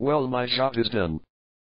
Well my job is done.